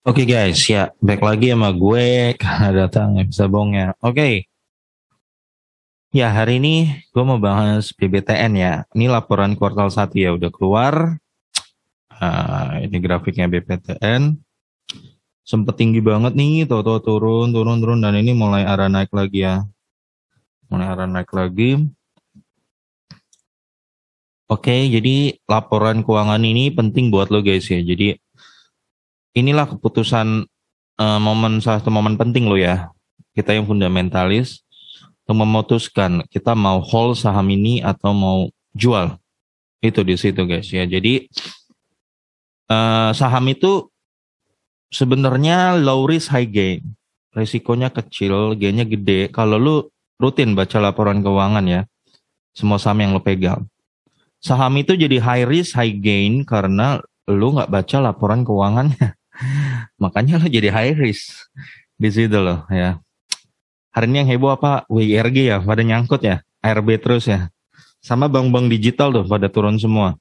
Oke okay guys, ya back lagi sama gue karena datang bisa bongnya. Oke, okay. ya hari ini gue mau bahas BBTN ya. Ini laporan kuartal 1 ya udah keluar. Uh, ini grafiknya BBTN. Sempet tinggi banget nih, toto turun, turun, turun dan ini mulai arah naik lagi ya. Mulai arah naik lagi. Oke, okay, jadi laporan keuangan ini penting buat lo guys ya. Jadi inilah keputusan uh, momen salah satu momen penting lo ya. Kita yang fundamentalis untuk memutuskan kita mau hold saham ini atau mau jual. Itu di situ guys ya. Jadi uh, saham itu sebenarnya low risk high gain. Resikonya kecil, gainnya gede. Kalau lu rutin baca laporan keuangan ya, semua saham yang lo pegang. Saham itu jadi high risk high gain karena lu nggak baca laporan keuangannya. Makanya lo jadi high risk di situ lo ya. Hari ini yang heboh apa WIRG ya, pada nyangkut ya, ARB terus ya. Sama bank-bank digital tuh pada turun semua.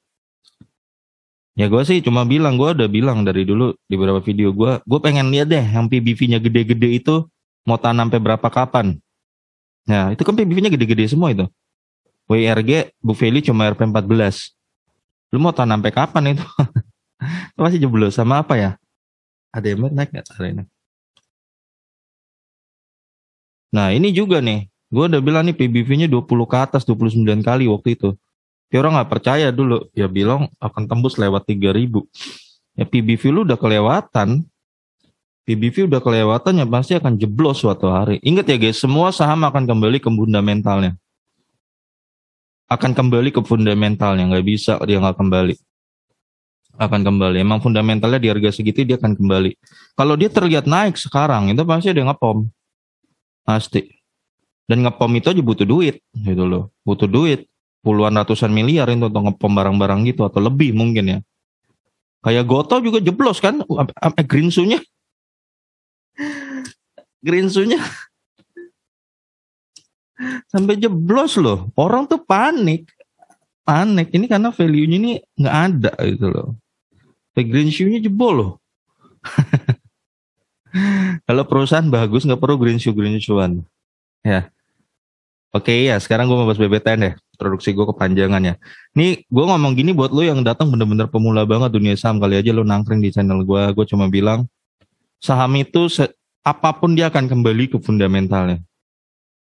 Ya gue sih cuma bilang, gue udah bilang dari dulu di beberapa video gue, gue pengen lihat deh yang PBV-nya gede-gede itu mau tanam sampai berapa kapan. Ya itu kan PBV-nya gede-gede semua itu. WRG Bu Feli cuma RP14. Lu mau tanam sampai kapan itu? masih jeblos sama apa ya? Ada yang naik nggak hari ini? Nah ini juga nih, gue udah bilang nih PBV-nya 20 ke atas 29 kali waktu itu. Tapi orang nggak percaya dulu, ya bilang akan tembus lewat 3000. Ya PBV lu udah kelewatan, PBV udah kelewatan ya pasti akan jeblos suatu hari. Ingat ya guys, semua saham akan kembali ke fundamentalnya. Akan kembali ke fundamentalnya, nggak bisa dia nggak kembali akan kembali. Emang fundamentalnya di harga segitu dia akan kembali. Kalau dia terlihat naik sekarang itu pasti ada ngepom. Pasti. Dan ngepom itu aja butuh duit gitu loh. Butuh duit puluhan ratusan miliar itu untuk ngepom barang-barang gitu atau lebih mungkin ya. Kayak Goto juga jeblos kan green sunya. green sunya sampai jeblos loh. Orang tuh panik. Panik ini karena value-nya ini nggak ada gitu loh green shoe-nya jebol loh. Kalau perusahaan bagus nggak perlu green shoe green shoe-an. Ya. Oke ya, sekarang gue mau bahas BBTN deh. Produksi gue kepanjangannya. Ini Nih gue ngomong gini buat lo yang datang bener-bener pemula banget dunia saham kali aja lo nangkring di channel gue. Gue cuma bilang saham itu apapun dia akan kembali ke fundamentalnya.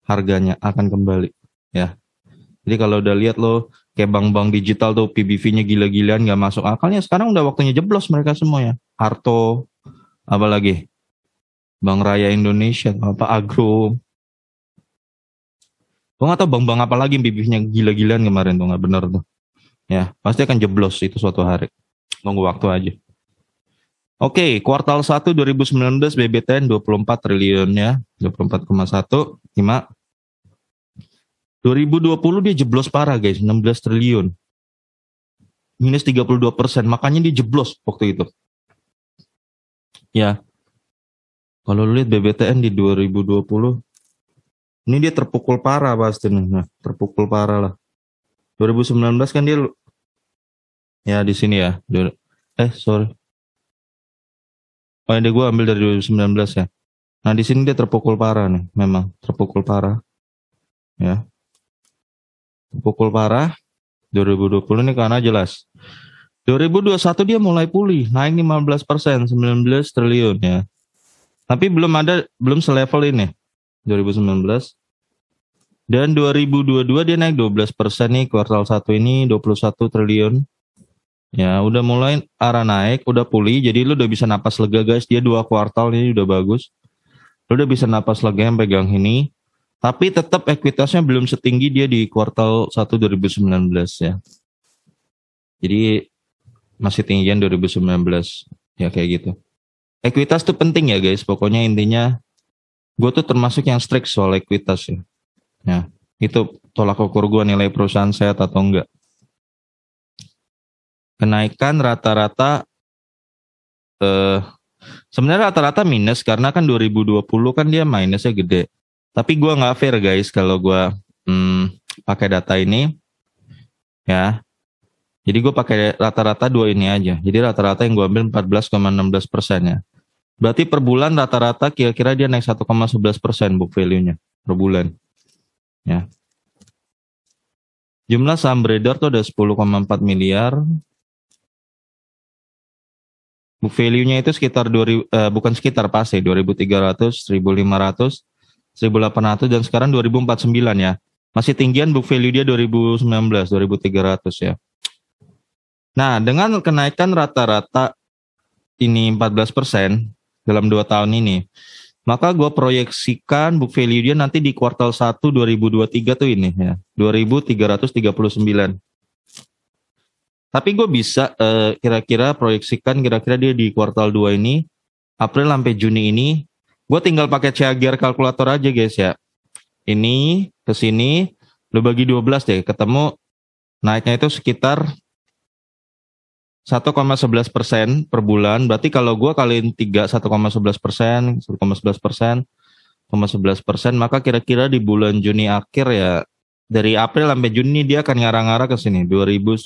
Harganya akan kembali ya. Jadi kalau udah lihat lo kayak bank-bank digital tuh PBV-nya gila-gilaan nggak masuk akalnya sekarang udah waktunya jeblos mereka semua ya Harto apa lagi Bank Raya Indonesia apa Agro gue nggak tahu bank-bank apa lagi PBV-nya gila-gilaan kemarin tuh nggak bener tuh ya pasti akan jeblos itu suatu hari nunggu waktu aja Oke, okay, kuartal 1 2019 BBTN 24 triliun ya, 24,1. 5 2020 dia jeblos parah guys, 16 triliun. Minus 32 persen, makanya dia jeblos waktu itu. Ya, kalau lu lihat BBTN di 2020, ini dia terpukul parah pasti nih, nah, terpukul parah lah. 2019 kan dia, ya di sini ya, eh sorry. Oh ini gue ambil dari 2019 ya. Nah di sini dia terpukul parah nih, memang terpukul parah. Ya, pukul parah 2020 ini karena jelas 2021 dia mulai pulih naik 15 persen 19 triliun ya tapi belum ada belum selevel ini 2019 dan 2022 dia naik 12 persen nih kuartal satu ini 21 triliun ya udah mulai arah naik udah pulih jadi lu udah bisa napas lega guys dia dua kuartal ini udah bagus lu udah bisa napas lega yang pegang ini tapi tetap ekuitasnya belum setinggi dia di kuartal 1 2019 ya. Jadi masih tinggian 2019 ya kayak gitu. Ekuitas tuh penting ya guys. Pokoknya intinya gue tuh termasuk yang strict soal ekuitas ya. Nah itu tolak ukur gue nilai perusahaan saya atau enggak. Kenaikan rata-rata eh, sebenarnya rata-rata minus karena kan 2020 kan dia minusnya gede. Tapi gue nggak fair guys kalau gue hmm, pakai data ini, ya. Jadi gue pakai rata-rata dua ini aja. Jadi rata-rata yang gue ambil 14,16 persen ya. Berarti per bulan rata-rata kira-kira dia naik 1,11 persen book value-nya per bulan. Ya. Jumlah saham beredar tuh ada 10,4 miliar. Book value-nya itu sekitar 2000, uh, eh, bukan sekitar pasti 2300, 1500, 1800 dan sekarang 2049 ya. Masih tinggian book value dia 2019, 2300 ya. Nah, dengan kenaikan rata-rata ini 14% dalam 2 tahun ini, maka gue proyeksikan book value dia nanti di kuartal 1 2023 tuh ini ya, 2339. Tapi gue bisa eh, kira-kira uh, proyeksikan kira-kira dia di kuartal 2 ini, April sampai Juni ini Gue tinggal pakai CAGR kalkulator aja guys ya. Ini ke sini lu bagi 12 deh, ketemu naiknya itu sekitar 1,11 persen per bulan. Berarti kalau gue kaliin 3, 1,11 persen, 1,11 persen, 1,11 persen, maka kira-kira di bulan Juni akhir ya, dari April sampai Juni dia akan ngarah-ngarah ke sini, 2117.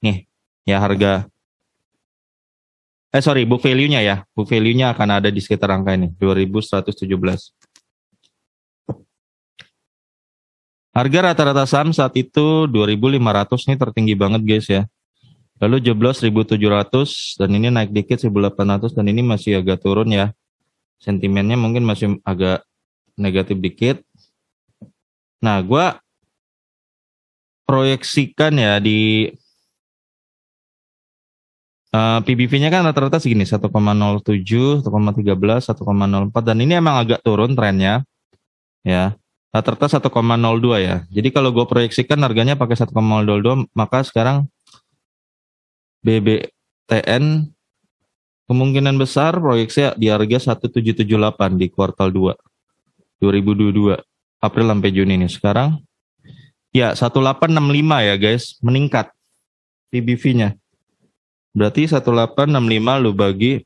Nih, ya harga Eh sorry, book value-nya ya. Book value-nya akan ada di sekitar angka ini, 2117. Harga rata-rata saham saat itu 2500 nih tertinggi banget guys ya. Lalu jeblos 1700 dan ini naik dikit 1800 dan ini masih agak turun ya. Sentimennya mungkin masih agak negatif dikit. Nah, gua proyeksikan ya di Eh, PBV-nya kan rata-rata segini 1,07, 1,13, 1,04 dan ini emang agak turun trennya. Ya. Rata-rata 1,02 ya. Jadi kalau gue proyeksikan harganya pakai 1,02 maka sekarang BBTN kemungkinan besar proyeksi di harga 1778 di kuartal 2 2022 April sampai Juni ini. Sekarang ya 1865 ya guys, meningkat PBV-nya. Berarti 1865 lu bagi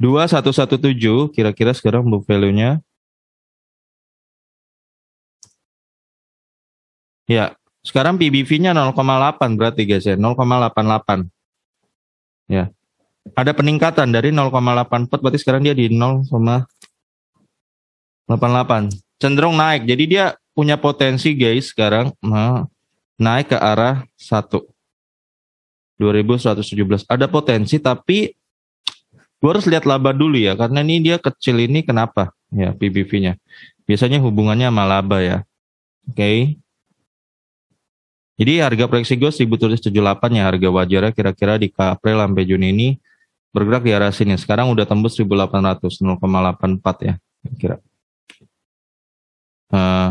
dua satu satu tujuh kira-kira sekarang book value-nya ya sekarang PBV-nya 0,8 berarti guys ya 0,88 ya ada peningkatan dari 0,84 berarti sekarang dia di 0,88 cenderung naik jadi dia punya potensi guys sekarang nah, naik ke arah 1. 2117. Ada potensi tapi gue harus lihat laba dulu ya karena ini dia kecil ini kenapa ya PBV-nya biasanya hubungannya sama laba ya oke okay. jadi harga proyeksi gue 1778 ya harga wajarnya kira-kira di April sampai Juni ini bergerak di arah sini sekarang udah tembus 1800 0,84 ya kira uh, eh,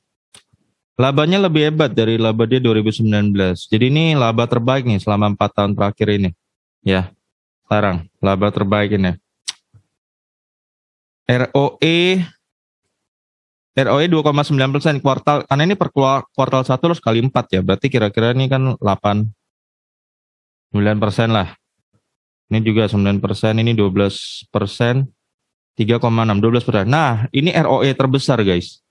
Labanya lebih hebat dari laba dia 2019. Jadi ini laba terbaik nih selama 4 tahun terakhir ini. Ya. Sekarang laba terbaik ini. ROE ROE 2,9 persen kuartal karena ini per kuartal satu loh kali 4 ya berarti kira-kira ini kan 8 9 persen lah ini juga 9 persen ini 12 persen 3,6 12 persen nah ini ROE terbesar guys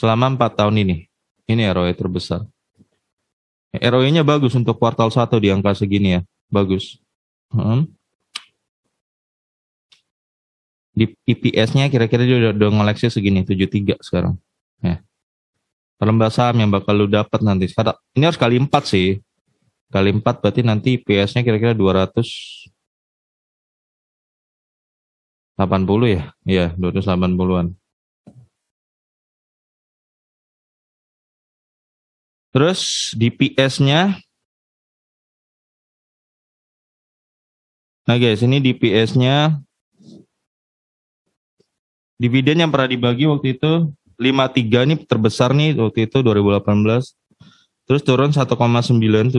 selama 4 tahun ini ini ROE terbesar. ROE-nya bagus untuk kuartal 1 di angka segini ya. Bagus. Hmm. Di EPS-nya kira-kira dia udah, udah ngoleksi segini, 73 sekarang. Ya. Perlembah saham yang bakal lu dapat nanti. ini harus kali 4 sih. Kali 4 berarti nanti EPS-nya kira-kira 200 80 ya? Iya, 280-an. Terus DPS-nya. Nah guys, ini DPS-nya. Dividen yang pernah dibagi waktu itu 53 ini terbesar nih waktu itu 2018. Terus turun 1,97.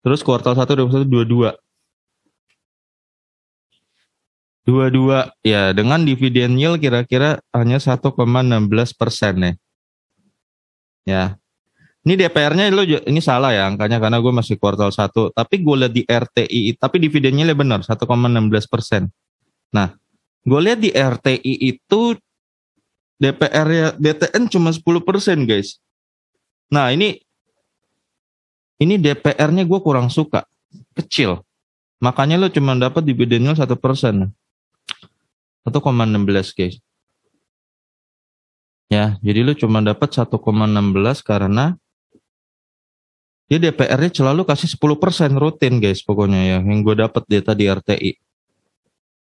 Terus kuartal 1 21 22. 22 ya dengan dividen yield kira-kira hanya 1,16 persen ya. Ya, ini DPR-nya lo ini salah ya angkanya karena gue masih kuartal 1. Tapi gue lihat di RTI, tapi dividennya lebih benar 1,16 persen. Nah, gue lihat di RTI itu DPR ya DTN cuma 10 persen guys. Nah ini ini DPR-nya gue kurang suka, kecil. Makanya lo cuma dapat dividennya 1 persen, 1,16 guys. Ya, jadi lo cuma dapat 1,16 karena dia DPR-nya selalu kasih 10% rutin guys pokoknya ya yang gue dapat data di RTI.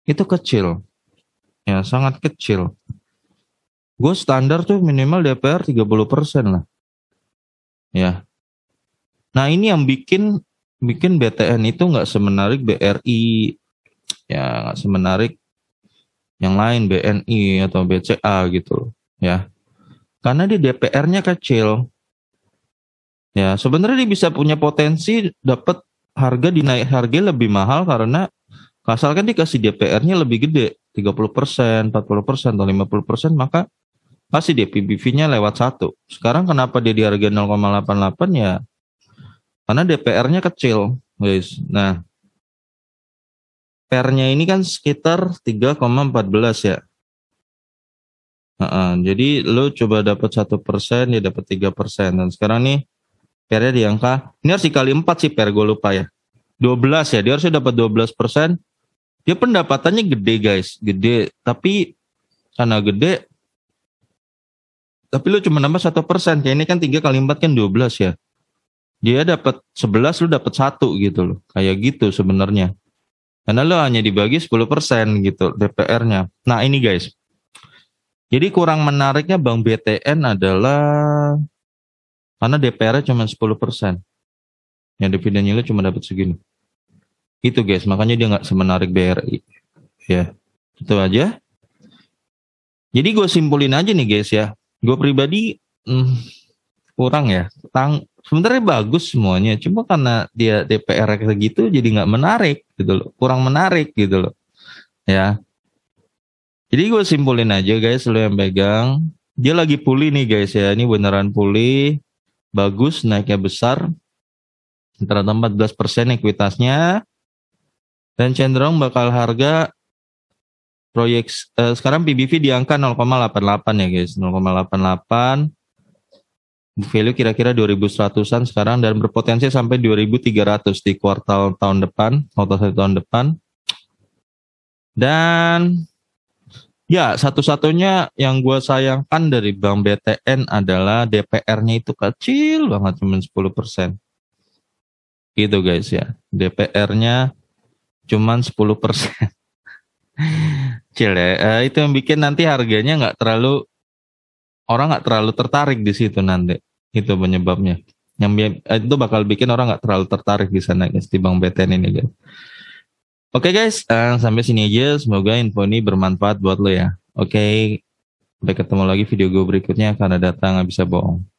Itu kecil. Ya, sangat kecil. Gue standar tuh minimal DPR 30% lah. Ya. Nah, ini yang bikin bikin BTN itu nggak semenarik BRI ya nggak semenarik yang lain BNI atau BCA gitu ya karena di DPR-nya kecil Ya, sebenarnya dia bisa punya potensi dapat harga dinaik harga lebih mahal karena asalkan dikasih DPR-nya lebih gede 30%, 40%, atau 50% maka pasti dia PBV-nya lewat satu. Sekarang kenapa dia di harga 0,88 ya? Karena DPR-nya kecil, guys. Nah, PR-nya ini kan sekitar 3,14 ya. Uh -uh. Jadi lo coba dapat satu persen, dia dapat tiga persen. Dan sekarang nih pernya di angka ini harus dikali 4 sih per gue lupa ya 12 ya dia harusnya dapat 12 persen dia pendapatannya gede guys gede tapi karena gede tapi lu cuma nambah satu persen Ya ini kan tiga kali empat kan 12 ya dia dapat 11 lu dapat satu gitu loh kayak gitu sebenarnya karena lu hanya dibagi 10 persen gitu DPR-nya nah ini guys jadi kurang menariknya Bank BTN adalah karena DPR-nya cuma 10%. Yang dividen yieldnya cuma dapat segini. Itu guys, makanya dia nggak semenarik BRI. Ya, itu aja. Jadi gue simpulin aja nih guys ya. Gue pribadi hmm, kurang ya. Tang sebenarnya bagus semuanya, cuma karena dia DPR kayak gitu jadi nggak menarik gitu loh, kurang menarik gitu loh. Ya. Jadi gue simpulin aja guys, lo yang pegang. Dia lagi pulih nih guys ya, ini beneran pulih bagus naiknya besar antara 14 persen ekuitasnya dan cenderung bakal harga proyek eh, sekarang PBV di angka 0,88 ya guys 0,88 value kira-kira 2100-an sekarang dan berpotensi sampai 2300 di kuartal tahun depan kuartal tahun depan dan Ya, satu-satunya yang gue sayangkan dari Bank BTN adalah DPR-nya itu kecil banget, cuma 10 persen. Gitu guys ya, DPR-nya cuma 10 persen. kecil ya, eh, itu yang bikin nanti harganya nggak terlalu, orang nggak terlalu tertarik di situ nanti. Itu penyebabnya. Yang eh, itu bakal bikin orang nggak terlalu tertarik di sana guys, di Bank BTN ini guys. Oke okay guys, uh, sampai sini aja. Semoga info ini bermanfaat buat lo ya. Oke, okay. sampai ketemu lagi video gue berikutnya karena datang nggak bisa bohong.